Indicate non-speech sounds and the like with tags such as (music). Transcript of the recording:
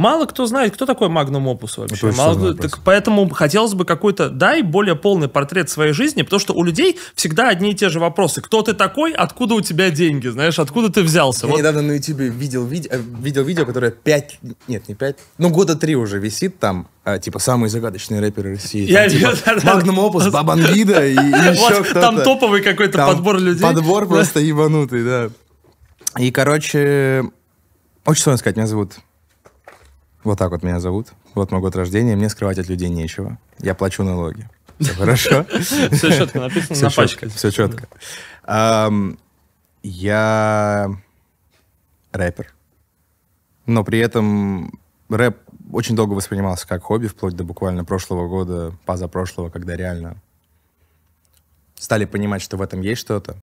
Мало кто знает, кто такой Magnum Opus вообще. Это Мало, кто... так поэтому хотелось бы какой-то, дай более полный портрет своей жизни, потому что у людей всегда одни и те же вопросы. Кто ты такой, откуда у тебя деньги, знаешь, откуда ты взялся? Я вот. недавно на YouTube видел, видео, э, видел видео, которое 5, нет, не 5, ну года 3 уже висит там, а, типа самые загадочные рэперы России. Я, там, я, типа, да, Magnum Opus, Бабангида и, и (laughs) еще кто-то. Там топовый какой-то подбор людей. Подбор просто ебанутый, да. И, короче, очень сложно сказать, меня зовут вот так вот меня зовут. Вот мой год рождения, мне скрывать от людей нечего. Я плачу налоги. Все хорошо? (laughs) Все четко написано на пачке. Все четко. Я рэпер. Но при этом рэп очень долго воспринимался как хобби, вплоть до буквально прошлого года, позапрошлого, когда реально стали понимать, что в этом есть что-то,